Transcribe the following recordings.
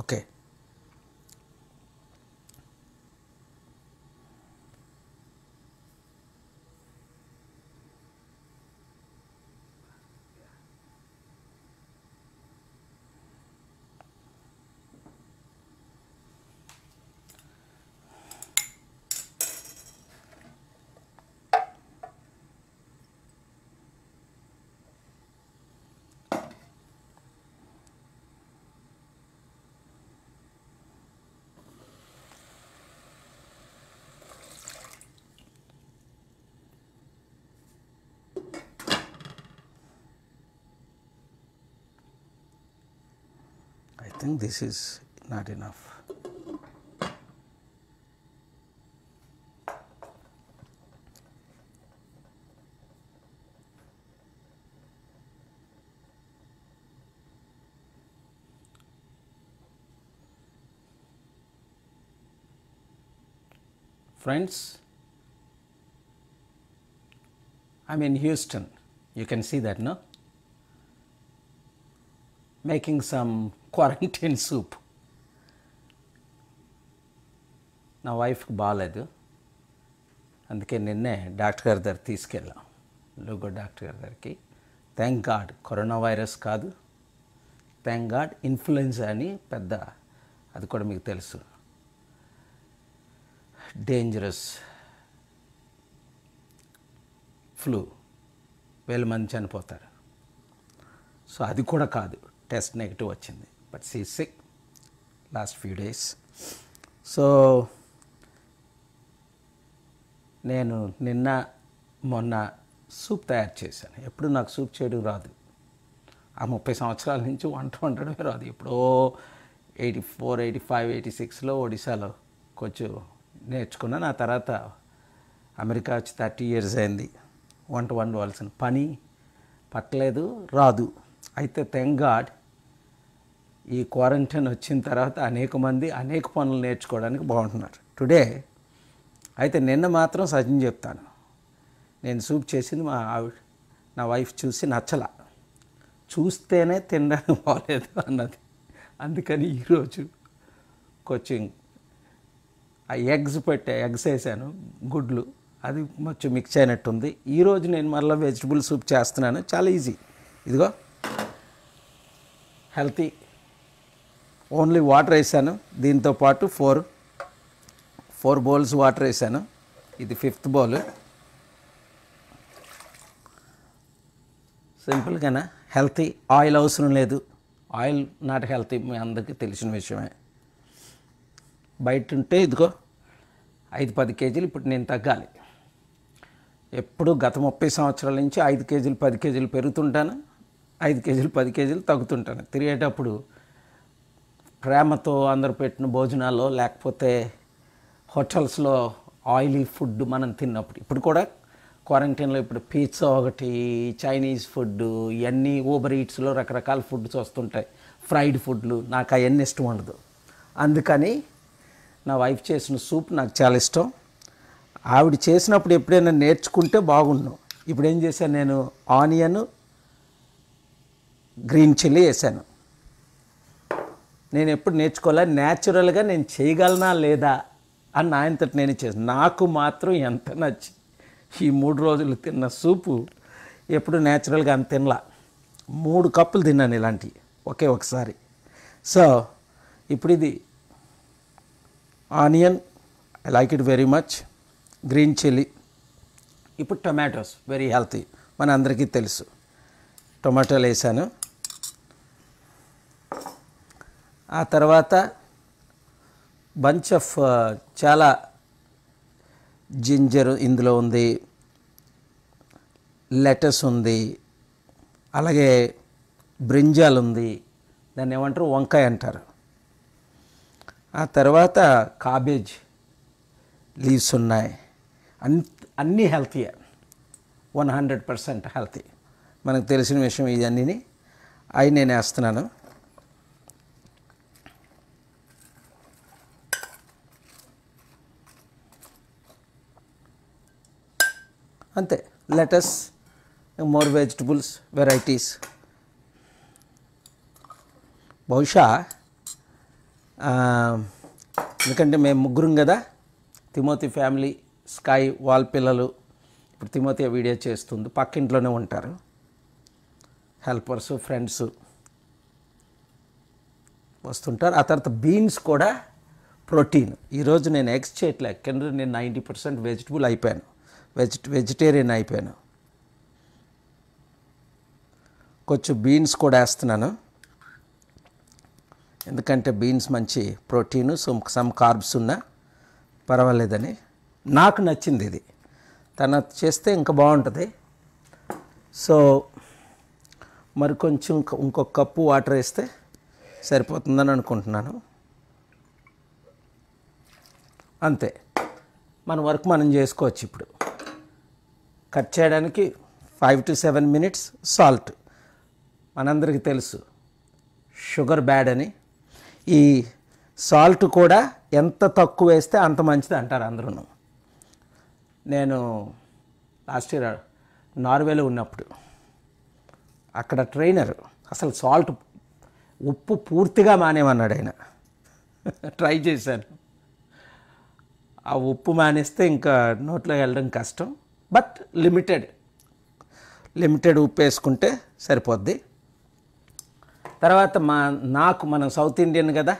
Okay. I think this is not enough. Friends, I am in Houston. You can see that, no? Making some quarantine soup నా వైఫ్కి బాగాలేదు అందుకే నిన్నే doctor గారి దగ్గర తీసుకెళ్ళాం లూగో డాక్టర్ గారి దగ్గరికి థ్యాంక్ గాడ్ కరోనా వైరస్ కాదు థ్యాంక్ గాడ్ ఇన్ఫ్లుయెన్జా అని పెద్ద అది కూడా మీకు తెలుసు డేంజరస్ ఫ్లూ వేల మంది చనిపోతారు సో అది కూడా కాదు టెస్ట్ నెగిటివ్ వచ్చింది but she is sick last few days. So నేను నిన్న మొన్న సూప్ తయారు చేశాను ఎప్పుడు నాకు సూప్ చేయడం రాదు ఆ ముప్పై సంవత్సరాల నుంచి వంట వండడమే రాదు ఎప్పుడో eighty four eighty five eighty సిక్స్లో ఒడిశాలో కొంచెం నేర్చుకున్నాను ఆ తర్వాత అమెరికా వచ్చి థర్టీ ఇయర్స్ అయింది వంట వండవలసిన పని పట్టలేదు రాదు అయితే థ్యాంక్ గాడ్ ఈ క్వారంటైన్ వచ్చిన తర్వాత అనేక మంది అనేక పనులు నేర్చుకోవడానికి బాగుంటున్నారు టుడే అయితే నిన్న మాత్రం సజ్జన్ చెప్తాను నేను సూప్ చేసింది మా ఆవిడ నా వైఫ్ చూసి నచ్చల చూస్తేనే తినడానికి బాగలేదు అన్నది అందుకని ఈరోజు కొంచెం ఆ ఎగ్స్ పెట్టే ఎగ్స్ వేసాను గుడ్లు అది కొంచెం మిక్స్ అయినట్టుంది ఈరోజు నేను మళ్ళీ వెజిటబుల్ సూప్ చేస్తున్నాను చాలా ఈజీ ఇదిగో హెల్తీ ఓన్లీ వాటర్ వేసాను దీంతో పాటు ఫోర్ ఫోర్ బౌల్స్ వాటర్ వేసాను ఇది ఫిఫ్త్ బౌల్ సింపుల్గానే హెల్తీ ఆయిల్ అవసరం లేదు ఆయిల్ నాట్ హెల్తీ మీ అందరికీ తెలిసిన విషయమే బయట ఉంటే ఇదిగో ఐదు పది కేజీలు ఇప్పుడు నేను తగ్గాలి ఎప్పుడు గత ముప్పై సంవత్సరాల నుంచి ఐదు కేజీలు పది కేజీలు పెరుగుతుంటాను ఐదు కేజీలు పది కేజీలు తగ్గుతుంటాను తిరిగేటప్పుడు ప్రేమతో అందరు పెట్టిన భోజనాలు లేకపోతే హోటల్స్లో ఆయిలీ ఫుడ్ మనం తిన్నప్పుడు ఇప్పుడు కూడా క్వారంటైన్లో ఇప్పుడు పిజ్జా ఒకటి చైనీస్ ఫుడ్ ఇవన్నీ ఊబర్ ఈట్స్లో రకరకాల ఫుడ్స్ వస్తుంటాయి ఫ్రైడ్ ఫుడ్లు నాకు అవన్నీ ఇష్టం ఉండదు అందుకని నా వైఫ్ చేసిన సూప్ నాకు చాలా ఇష్టం ఆవిడ చేసినప్పుడు ఎప్పుడైనా నేర్చుకుంటే బాగుండు ఇప్పుడు ఏం చేశాను నేను ఆనియన్ గ్రీన్ చిల్లీ వేసాను నేను ఎప్పుడు నేర్చుకోవాలా న్యాచురల్గా నేను చేయగలనా లేదా అని ఆయనతో నేను చేసిన నాకు మాత్రం ఎంత నచ్చి ఈ మూడు రోజులు తిన్న సూపు ఎప్పుడు న్యాచురల్గా అంత తినలా మూడు కప్పులు తిన్నాను ఇలాంటివి ఒకే ఒకసారి సో ఇప్పుడు ఇది onion I like it very much green chilli ఇప్పుడు టొమాటోస్ వెరీ హెల్తీ మన అందరికీ తెలుసు టొమాటోలు వేసాను ఆ తర్వాత బంచ్ ఆఫ్ uh, చాలా జింజర్ ఇందులో ఉంది లెటస్ ఉంది అలాగే బ్రింజాల్ ఉంది దాన్ని ఏమంటారు వంకాయ అంటారు ఆ తర్వాత కాబేజ్ లీవ్స్ ఉన్నాయి అన్ అన్నీ హెల్తీయే వన్ హండ్రెడ్ పర్సెంట్ హెల్తీ మనకు తెలిసిన విషయం ఇదన్నీ అవి నేను వేస్తున్నాను అంతే లెటస్ మోర్ వెజిటబుల్స్ వెరైటీస్ బహుశా ఎందుకంటే మేము ముగ్గురం కదా తిమోతి ఫ్యామిలీ స్కై వాళ్ళ పిల్లలు ఇప్పుడు తిమోతి వీడియో చేస్తుంది పక్కింట్లోనే ఉంటారు హెల్పర్స్ ఫ్రెండ్స్ వస్తుంటారు ఆ తర్వాత బీన్స్ కూడా ప్రోటీన్ ఈరోజు నేను ఎగ్స్ చేయట్లేదు కింద నేను నైంటీ పర్సెంట్ వెజిటబుల్ అయిపోయాను వెజ్ వెజిటేరియన్ అయిపోయాను కొంచెం బీన్స్ కూడా వేస్తున్నాను ఎందుకంటే బీన్స్ మంచి ప్రోటీను సమ్ సమ్ కార్బ్స్ ఉన్నా పర్వాలేదని నాకు నచ్చింది ఇది తన చేస్తే ఇంకా బాగుంటుంది సో మరి కొంచెం ఇంకొక కప్పు వాటర్ వేస్తే సరిపోతుందని అనుకుంటున్నాను అంతే మన వర్క్ మనం చేసుకోవచ్చు ఇప్పుడు కట్ చేయడానికి five to seven minutes salt మనందరికీ తెలుసు షుగర్ బ్యాడ్ అని ఈ సాల్ట్ కూడా ఎంత తక్కువ వేస్తే అంత మంచిది అంటారు అందరూ నేను లాస్ట్ ఇయర్ నార్వేలో ఉన్నప్పుడు అక్కడ ట్రైనర్ అసలు సాల్ట్ ఉప్పు పూర్తిగా మానేమన్నాడు ఆయన ట్రై చేశాను ఆ ఉప్పు మానేస్తే ఇంకా నోట్లో వెళ్ళడం కష్టం బట్ లిమిటెడ్ లిమిటెడ్ ఉప్పు వేసుకుంటే సరిపోద్ది తర్వాత మా నాకు మనం సౌత్ ఇండియన్ కదా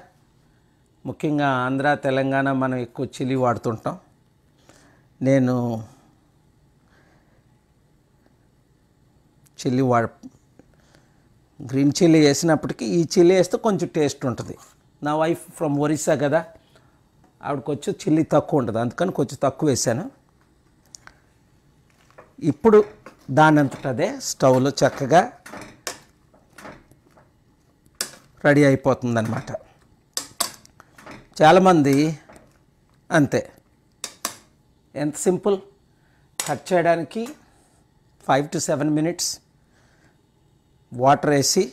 ముఖ్యంగా ఆంధ్ర తెలంగాణ మనం ఎక్కువ చిలి వాడుతుంటాం నేను చిల్లి వాడ గ్రీన్ చిల్లీ వేసినప్పటికీ ఈ చిల్లీ వేస్తే కొంచెం టేస్ట్ ఉంటుంది నా వైఫ్ ఫ్రమ్ ఒరిస్సా కదా ఆవిడకి వచ్చి చిల్లీ తక్కువ ఉంటుంది అందుకని కొంచెం తక్కువ వేసాను ఇప్పుడు దానంతటదే స్టవ్లో చక్కగా రెడీ అయిపోతుందన్నమాట చాలామంది అంతే ఎంత సింపుల్ కట్ చేయడానికి five to seven minutes water వేసి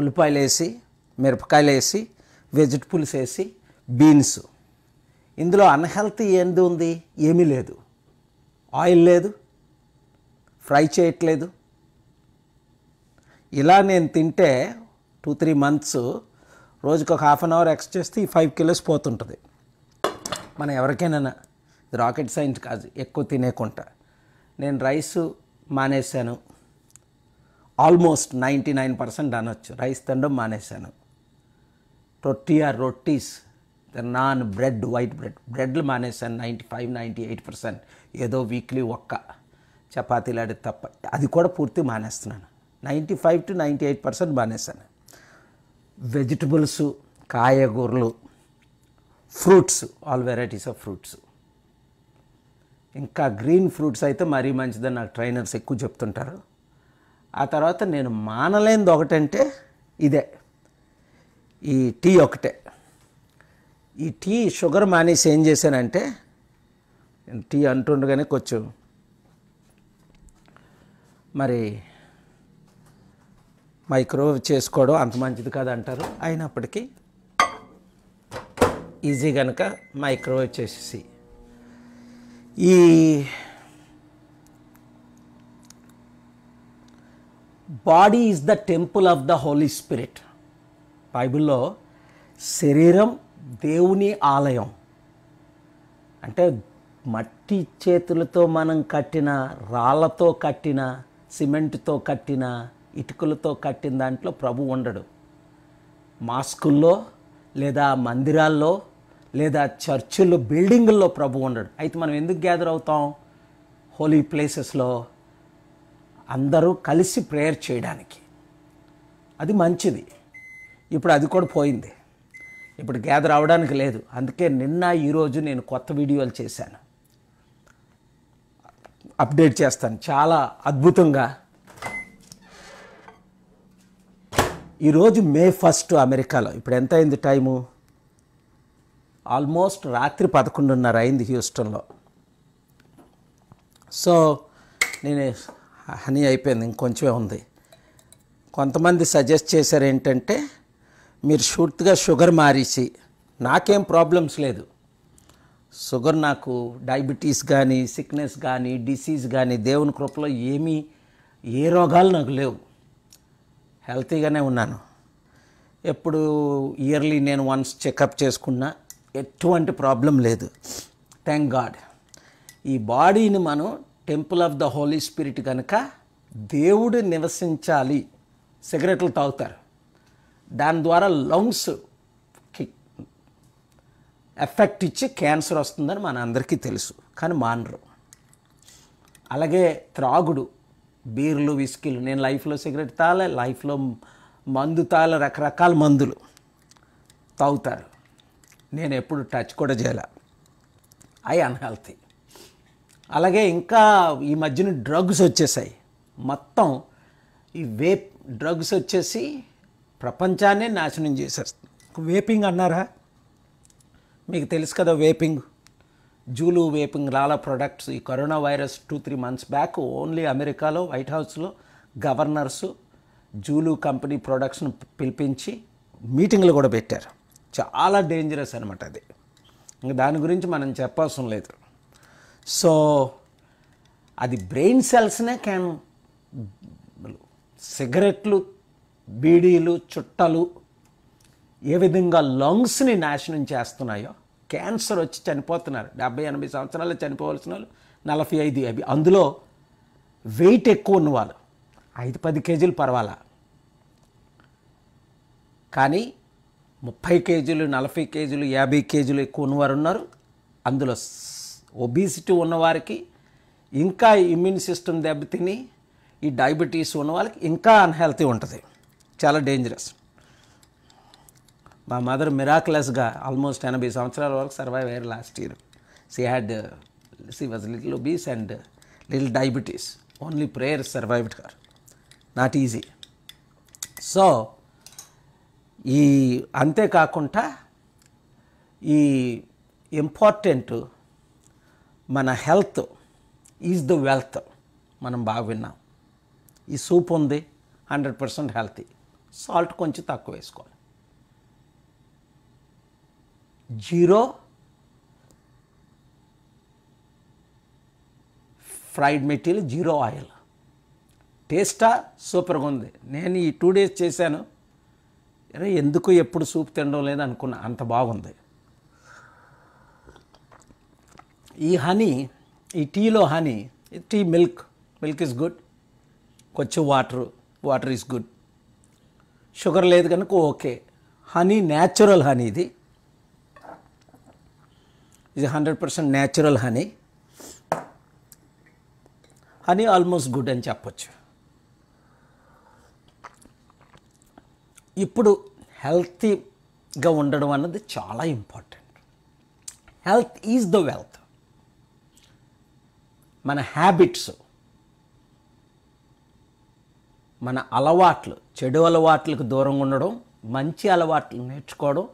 ఉల్లిపాయలు వేసి మిరపకాయలు వేసి వెజిటబుల్స్ వేసి బీన్స్ ఇందులో అన్హెల్తీ ఏంది ఉంది ఏమీ లేదు ఆయిల్ లేదు ఫ్రై చేయట్లేదు ఇలా నేను తింటే టూ త్రీ మంత్స్ రోజుకు ఒక హాఫ్ అన్ అవర్ ఎక్స్ చేస్తే ఈ ఫైవ్ కిలోస్ పోతుంటుంది మనం ఎవరికైనా రాకెట్ సైన్స్ కాదు ఎక్కువ తినేకుంటా నేను రైస్ మానేశాను ఆల్మోస్ట్ నైంటీ నైన్ పర్సెంట్ అనొచ్చు రైస్ తినడం మానేశాను టొట్టియా rotis naan bread white bread బ్రెడ్లు మానేశాను ninety five ninety eight percent ఏదో వీక్లీ ఒక్క చపాతీలాడే తప్ప అది కూడా పూర్తి మానేస్తున్నాను ninety five to ninety eight percent మానేస్తాను వెజిటబుల్స్ కాయగూరలు fruits all varieties of fruits ఇంకా గ్రీన్ ఫ్రూట్స్ అయితే మరీ మంచిదని నాకు ట్రైనర్స్ ఎక్కువ చెప్తుంటారు ఆ తర్వాత నేను మానలేనిది ఒకటంటే ఇదే ఈ టీ ఒకటే ఈ టీ షుగర్ మానేసి ఏం చేశానంటే టీ అంటుండగానే కొంచెం మరి మైక్రోవేవ్ చేసుకోవడం అంత మంచిది కాదంటారు అయినప్పటికీ ఈజీ కనుక మైక్రోవేవ్ చేసేసి ఈ body is the temple of the holy spirit బైబిల్లో శరీరం దేవుని ఆలయం అంటే మట్టి చేతులతో మనం కట్టిన రాళ్ళతో కట్టిన సిమెంట్తో కట్టిన ఇటుకలతో కట్టిన దాంట్లో ప్రభు ఉండడు మాస్కుల్లో లేదా మందిరాల్లో లేదా చర్చిల్లో బిల్డింగుల్లో ప్రభు ఉండడు అయితే మనం ఎందుకు గ్యాదర్ అవుతాం హోలీ ప్లేసెస్లో అందరూ కలిసి ప్రేయర్ చేయడానికి అది మంచిది ఇప్పుడు అది కూడా పోయింది ఇప్పుడు గ్యాదర్ అవడానికి లేదు అందుకే నిన్న ఈరోజు నేను కొత్త వీడియోలు చేశాను అప్డేట్ చేస్తాను చాలా అద్భుతంగా ఈరోజు మే ఫస్ట్ అమెరికాలో ఇప్పుడు ఎంత అయింది టైము ఆల్మోస్ట్ రాత్రి పదకొండున్నర అయింది హ్యూస్టన్లో సో నేను హనీ అయిపోయింది ఇంకొంచమే ఉంది కొంతమంది సజెస్ట్ చేశారు ఏంటంటే మీరు షూర్ట్గా షుగర్ మారేసి నాకేం ప్రాబ్లమ్స్ లేదు షుగర్ నాకు డయాబెటీస్ కానీ సిక్నెస్ కానీ డిసీజ్ కానీ దేవుని కృపలో ఏమీ ఏ రోగాలు నాకు లేవు హెల్తీగానే ఉన్నాను ఎప్పుడు ఇయర్లీ నేను వన్స్ చెకప్ చేసుకున్నా ఎటువంటి ప్రాబ్లం లేదు థ్యాంక్ గాడ్ ఈ బాడీని మనం temple of the holy spirit కనుక దేవుడు నివసించాలి సిగరెట్లు తాగుతారు దాని ద్వారా లంగ్స్ ఎఫెక్ట్ ఇచ్చి క్యాన్సర్ వస్తుందని మన అందరికీ తెలుసు కానీ మానరు అలాగే త్రాగుడు బీర్లు విస్కీలు నేను లైఫ్లో సిగరెట్ తాలే లైఫ్లో మందు తాల రకరకాల మందులు తాగుతారు నేను ఎప్పుడు టచ్ కూడా చేయాల ఐ అన్హెల్తీ అలాగే ఇంకా ఈ మధ్యన డ్రగ్స్ వచ్చేసాయి మొత్తం ఈ వేప్ డ్రగ్స్ వచ్చేసి ప్రపంచాన్నే నాశనం చేసేస్తుంది వేపింగ్ అన్నారా మీకు తెలుసు కదా వేపింగ్ జూలు వేపింగ్ రాల ప్రొడక్ట్స్ ఈ corona virus two three months back only అమెరికాలో వైట్ హౌస్లో గవర్నర్సు జూలు కంపెనీ ప్రొడక్ట్స్ను పిలిపించి మీటింగ్లు కూడా పెట్టారు చాలా డేంజరస్ అనమాట అది ఇంకా దాని గురించి మనం చెప్పవసరం లేదు సో అది బ్రెయిన్ సెల్స్నే క్యాన్ సిగరెట్లు బీడీలు చుట్టలు ఏ విధంగా లంగ్స్ని నాశనం చేస్తున్నాయో క్యాన్సర్ వచ్చి చనిపోతున్నారు డెబ్బై ఎనభై సంవత్సరాలు చనిపోవాల్సిన వాళ్ళు నలభై ఐదు అవి అందులో వెయిట్ ఎక్కువ ఉన్నవాళ్ళు ఐదు పది కేజీలు పర్వాలా కానీ ముప్పై కేజీలు నలభై కేజీలు యాభై కేజీలు ఎక్కువ ఉన్నవారు ఉన్నారు అందులో ఒబీసిటీ ఉన్నవారికి ఇంకా ఇమ్యూన్ సిస్టమ్ దెబ్బతిని ఈ డయాబెటీస్ ఉన్న వాళ్ళకి ఇంకా అన్హెల్తీ ఉంటుంది చాలా డేంజరస్ మా మదర్ మిరాకులస్గా ఆల్మోస్ట్ ఎనభై సంవత్సరాల వరకు సర్వైవ్ అయ్యారు last year she had she was little bees and little diabetes only prayer survived car not easy so ఈ అంతేకాకుండా ఈ ఇంపార్టెంట్ మన హెల్త్ ఈజ్ ద వెల్త్ మనం బాగా విన్నాం ఈ సూప్ ఉంది హండ్రెడ్ పర్సెంట్ హెల్తీ సాల్ట్ కొంచెం తక్కువ వేసుకోవాలి zero fried material zero oil టేస్టా సూపర్గా ఉంది నేను ఈ టూ డేస్ చేశాను అరే ఎందుకు ఎప్పుడు సూప్ తినడం లేదు అనుకున్నా అంత బాగుంది ఈ హనీ ఈ టీలో honey tea milk milk is good కొంచెం water water is good sugar లేదు కనుక ఓకే హనీ న్యాచురల్ హనీ ఇది is 100% natural honey honey almost good అని చెప్పచ్చు ఇప్పుడు హెల్తీగా ఉండడం అన్నది చాలా important health is the wealth మన హ్యాబిట్స్ మన అలవాట్లు చెడు అలవాట్లకు దూరంగా ఉండడం మంచి అలవాట్లు నేర్చుకోవడం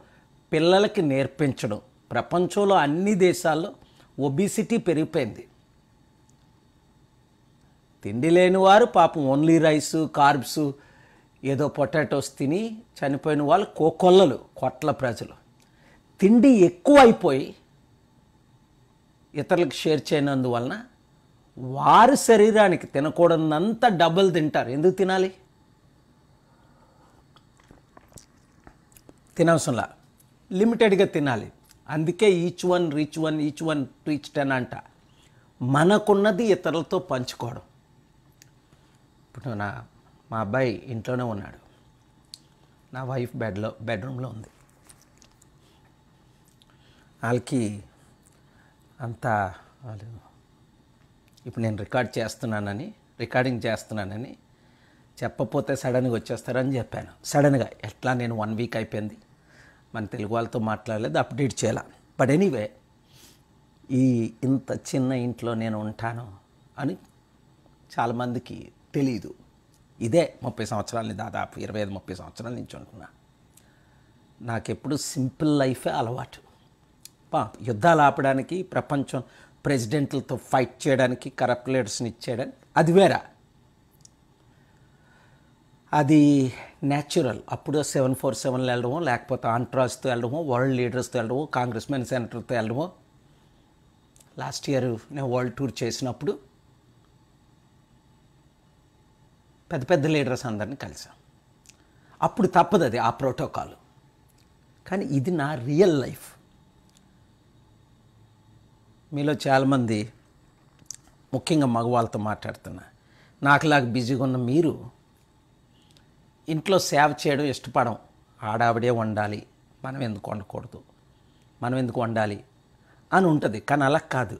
పిల్లలకి నేర్పించడం ప్రపంచంలో అన్ని దేశాల్లో ఒబిసిటీ పెరిగిపోయింది తిండి లేని వారు పాపం ఓన్లీ రైస్ కార్బ్స్ ఏదో పొటాటోస్ తిని చనిపోయిన వాళ్ళు కోకొల్లలు కొట్ల ప్రజలు తిండి ఎక్కువ అయిపోయి ఇతరులకు షేర్ చేయనందువలన వారి శరీరానికి తినకూడదంతా డబ్బులు తింటారు ఎందుకు తినాలి తినవసంలా లిమిటెడ్గా తినాలి అందుకే each one reach one each one reach ten అంట మనకున్నది ఇతరులతో పంచుకోవడం ఇప్పుడు నా మా అబ్బాయి ఇంట్లోనే ఉన్నాడు నా వైఫ్ బెడ్లో బెడ్రూమ్లో ఉంది వాళ్ళకి అంత వాళ్ళు ఇప్పుడు నేను రికార్డ్ చేస్తున్నానని రికార్డింగ్ చేస్తున్నానని చెప్పపోతే సడన్గా వచ్చేస్తారని చెప్పాను సడన్గా ఎట్లా నేను వన్ వీక్ అయిపోయింది మన తెలుగు వాళ్ళతో మాట్లాడలేదు అప్డేట్ చేయాలి బట్ ఎనీవే ఈ ఇంత చిన్న ఇంట్లో నేను ఉంటాను అని చాలామందికి తెలియదు ఇదే ముప్పై సంవత్సరాలని దాదాపు ఇరవై ఐదు ముప్పై సంవత్సరాల నుంచి ఉంటున్నా నాకెప్పుడు సింపుల్ లైఫే అలవాటు పా యుద్ధాలు ఆపడానికి ప్రపంచం ప్రెసిడెంట్లతో ఫైట్ చేయడానికి కరప్ట్ లీడర్స్ని ఇచ్చేయడానికి అది వేరా అది న్యాచురల్ అప్పుడు సెవెన్ ఫోర్ సెవెన్లో వెళ్ళడము లేకపోతే ఆంట్రాజ్తో వెళ్ళడము వరల్డ్ లీడర్స్తో వెళ్ళడము కాంగ్రెస్ మెన్ సెంటర్తో వెళ్ళడము లాస్ట్ ఇయర్ నేను వరల్డ్ టూర్ చేసినప్పుడు పెద్ద పెద్ద లీడర్స్ అందరిని కలిసాం అప్పుడు తప్పదు అది ఆ ప్రోటోకాల్ కానీ ఇది నా రియల్ లైఫ్ మీలో చాలామంది ముఖ్యంగా మగవాళ్ళతో మాట్లాడుతున్నా నాకులాగా బిజీగా ఉన్న మీరు ఇంట్లో సేవ చేయడం ఇష్టపడం ఆడావిడే వండాలి మనం ఎందుకు వండకూడదు మనం ఎందుకు వండాలి అని ఉంటుంది కానీ అలా కాదు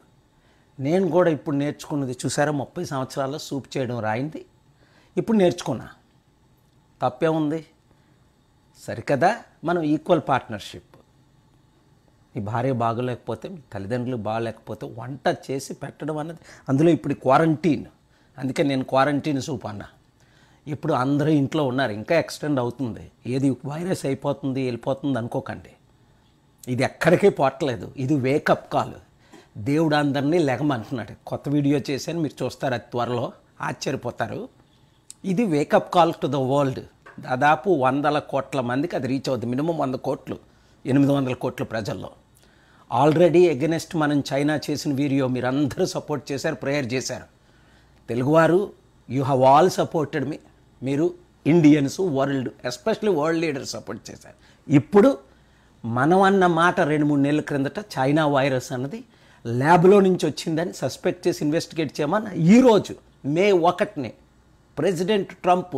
నేను కూడా ఇప్పుడు నేర్చుకున్నది చూసారా ముప్పై సంవత్సరాల్లో సూప్ చేయడం రాయింది ఇప్పుడు నేర్చుకున్నా తప్పే ఉంది సరికదా మనం ఈక్వల్ పార్ట్నర్షిప్ మీ భార్య బాగోలేకపోతే మీ తల్లిదండ్రులు బాగోలేకపోతే వంట చేసి పెట్టడం అన్నది అందులో ఇప్పుడు క్వారంటీన్ అందుకే నేను క్వారంటీన్ సూప్ అన్నా ఇప్పుడు అందరూ ఇంట్లో ఉన్నారు ఇంకా ఎక్స్టెండ్ అవుతుంది ఏది వైరస్ అయిపోతుంది వెళ్ళిపోతుంది అనుకోకండి ఇది ఎక్కడికి పోట్లేదు ఇది వేకప్ కాల్ దేవుడు అందరినీ లెగమంటున్నాడు కొత్త వీడియో చేశాను మీరు చూస్తారు అది త్వరలో ఆశ్చర్యపోతారు ఇది wake up call to the world దాదాపు వందల కోట్ల మందికి అది రీచ్ అవుతుంది మినిమం వంద కోట్లు ఎనిమిది వందల కోట్లు ప్రజల్లో ఆల్రెడీ ఎగెనెస్ట్ మనం చైనా చేసిన వీడియో మీరు అందరూ సపోర్ట్ చేశారు ప్రేయర్ చేశారు తెలుగువారు యూ హ్యావ్ ఆల్ సపోర్టెడ్ మీ మీరు Indians world especially world leader support చేశారు ఇప్పుడు మనం అన్న మాట రెండు మూడు నెలల క్రిందట చైనా వైరస్ అన్నది ల్యాబ్లో నుంచి వచ్చిందని సస్పెక్ట్ చేసి ఇన్వెస్టిగేట్ చేయమని ఈరోజు మే ఒకటిని ప్రెసిడెంట్ ట్రంప్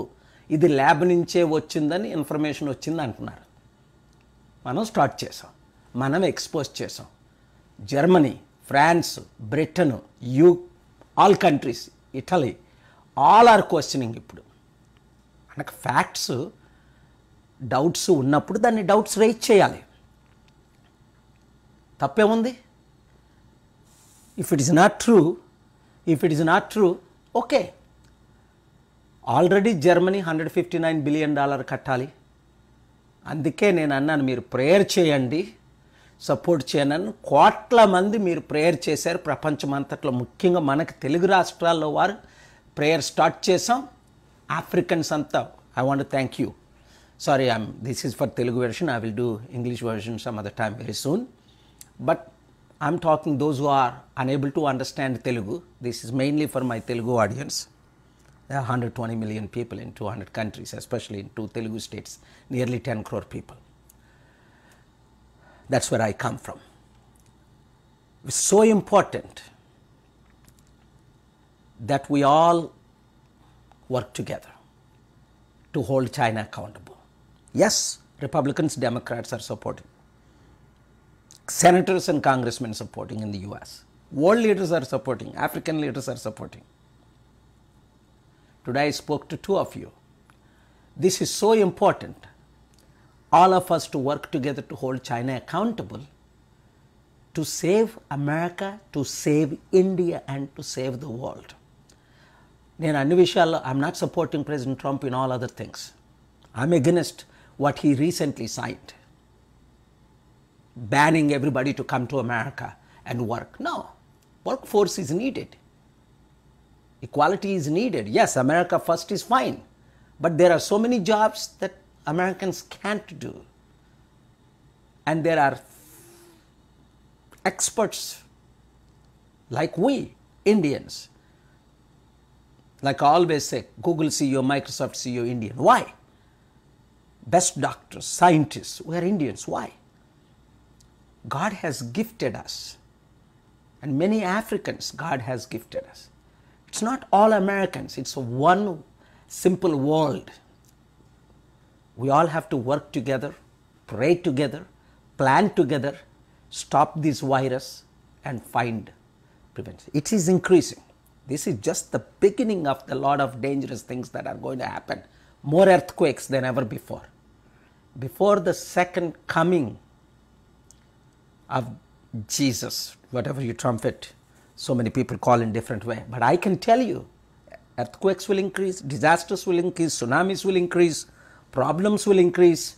ఇది ల్యాబ్ నుంచే వచ్చిందని ఇన్ఫర్మేషన్ వచ్చింది అంటున్నారు మనం స్టార్ట్ చేసాం మనం ఎక్స్పోజ్ చేసాం Germany France Britain you all countries Italy all are questioning ఇప్పుడు కనుక ఫ్యాక్ట్స్ డౌట్స్ ఉన్నప్పుడు దాన్ని డౌట్స్ రేజ్ చేయాలి తప్పేముంది if it is not true if it is not true okay already Germany hundred fifty nine billion dollar కట్టాలి అందుకే నేను అన్నాను మీరు ప్రేయర్ చేయండి సపోర్ట్ చేయనని కోట్ల మంది మీరు ప్రేయర్ చేశారు ప్రపంచం అంతట్లో ముఖ్యంగా మనకు తెలుగు రాష్ట్రాల్లో వారు ప్రేయర్ స్టార్ట్ చేసాం African anta, I want to thank you. Sorry, I'm, this is for Telugu version. I will do English version some other time very soon. But I'm talking those who are unable to understand Telugu. This is mainly for my Telugu audience. There are 120 million people in 200 countries, especially in two Telugu states, nearly 10 crore people. That's where I come from. It's so important that we all work together to hold China accountable. Yes, Republicans, Democrats are supporting. Senators and congressmen supporting in the US. World leaders are supporting. African leaders are supporting. Today I spoke to two of you. This is so important. All of us to work together to hold China accountable to save America, to save India, and to save the world. నేను అన్ని విషయాల్లో I'm not supporting President Trump in all other things I'm against what he recently signed banning everybody to come to America and work no work force is needed equality is needed yes America first is fine but there are so many jobs that Americans can't do and there are experts like we, Indians, like I always say, Google CEO, Microsoft CEO, Indian. Why? Best doctors, scientists, we are Indians. Why? God has gifted us. And many Africans, God has gifted us. It's not all Americans, it's one simple world. We all have to work together, pray together, plan together, stop this virus, and find prevention. It is increasing. This is just the beginning of the lot of dangerous things that are going to happen. More earthquakes than ever before. Before the second coming of Jesus, whatever you trumpet, so many people call in different way. But I can tell you, earthquakes will increase, disasters will increase, tsunamis will increase, problems will increase,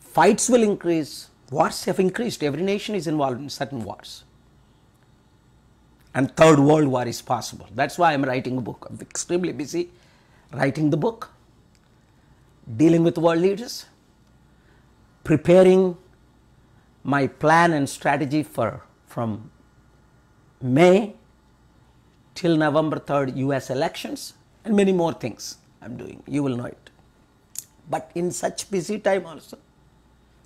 fights will increase, wars have increased. Every nation is involved in certain wars and third world war is possible. That's why I'm writing a book. I'm extremely busy writing the book, dealing with world leaders, preparing my plan and strategy for from May till November 3rd US elections and many more things I'm doing. You will know it. But in such busy time also,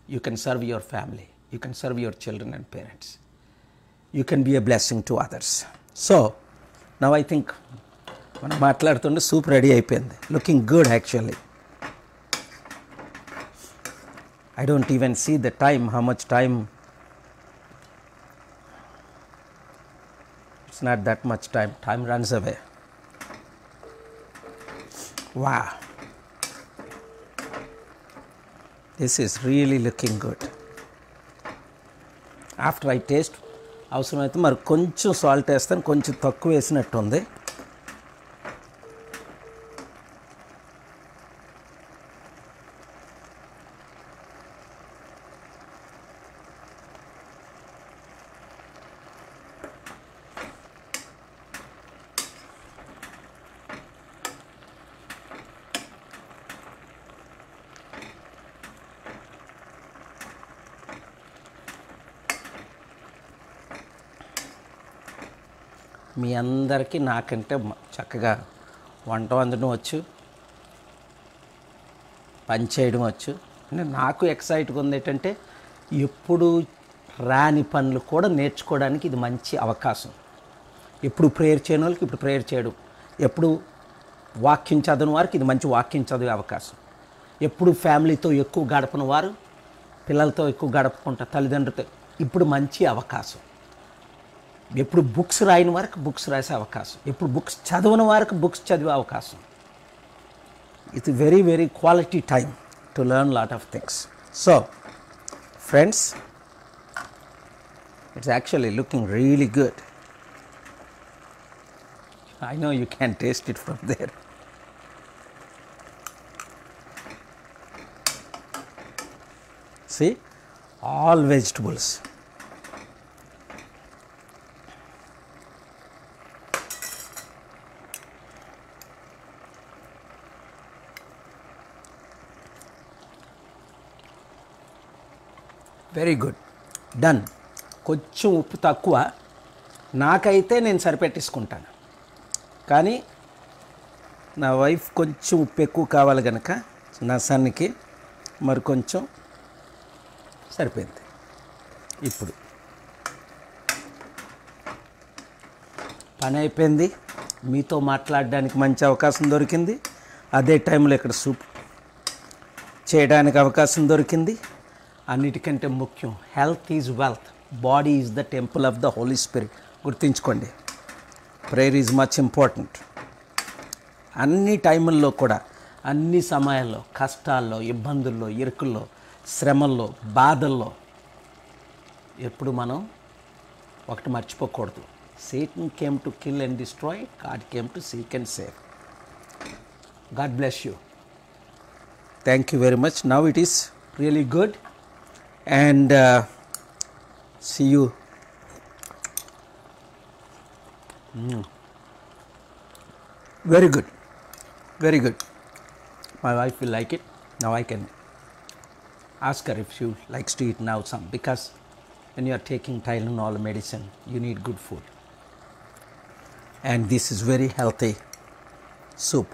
you can serve your family, you can serve your children and parents you can be a blessing to others. So, now I think the soup ready ayipoyindi looking good actually i don't even see the time how much time it's not that much time time runs away wow this is really looking good after i taste అవసరమైతే మరి కొంచెం salt వేస్తాను కొంచెం తక్కువ వేసినట్టుంది మీ అందరికీ నాకంటే చక్కగా వంట వండడం వచ్చు పని చేయడం వచ్చు అంటే నాకు ఎక్సైట్గా ఉంది ఏంటంటే ఎప్పుడు రాని పనులు కూడా నేర్చుకోవడానికి ఇది మంచి అవకాశం ఎప్పుడు ప్రేయర్ చేయని వాళ్ళకి ఇప్పుడు ప్రేయర్ చేయడం ఎప్పుడు వాక్యం చదవని వారికి ఇది మంచి వాక్యం చదివే అవకాశం ఎప్పుడు ఫ్యామిలీతో ఎక్కువ గడపని వారు పిల్లలతో ఎక్కువ గడపకుండా తల్లిదండ్రులతో ఇప్పుడు మంచి అవకాశం ఎప్పుడు బుక్స్ రాయని వారికి బుక్స్ రాసే అవకాశం ఎప్పుడు బుక్స్ చదవని వారికి బుక్స్ చదివే అవకాశం it's very very quality time to learn lot of things so friends it's actually looking really good I know you can taste it from there. See, all vegetables. Very good done కొంచెం ఉప్పు తక్కువ నాకైతే నేను సరిపెట్టేసుకుంటాను కానీ నా wife కొంచెం ఉప్పు ఎక్కువ కావాలి కనుక నా సన్నికి మరి కొంచెం సరిపోయింది ఇప్పుడు పని అయిపోయింది మీతో మాట్లాడడానికి మంచి అవకాశం దొరికింది అదే టైంలో ఇక్కడ సూప్ చేయడానికి అవకాశం దొరికింది అన్నిటికంటే ముఖ్యం health is wealth body is the temple of the holy spirit గుర్తుంచుకోండి ప్రేయర్ ఈజ్ మచ్ ఇంపార్టెంట్ అన్ని టైముల్లో కూడా అన్ని సమయాల్లో కష్టాల్లో ఇబ్బందుల్లో ఇరుకుల్లో శ్రమల్లో బాధల్లో ఎప్పుడు మనం ఒకటి మర్చిపోకూడదు Satan came to kill and destroy God came to seek and save God bless you thank you very much now it is really good and uh, see you. Mm. Very good, very good. My wife will like it. Now I can ask her if she likes to eat now some because when you are taking Tylenol medicine, you need good food. And this is very healthy soup.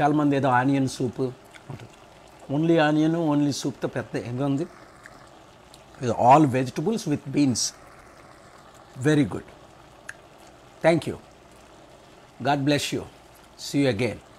చాలా మంది ఏదో onion soup only onion, only soup the pette engandi with all vegetables with beans. Very good. Thank you. God bless you. See you again.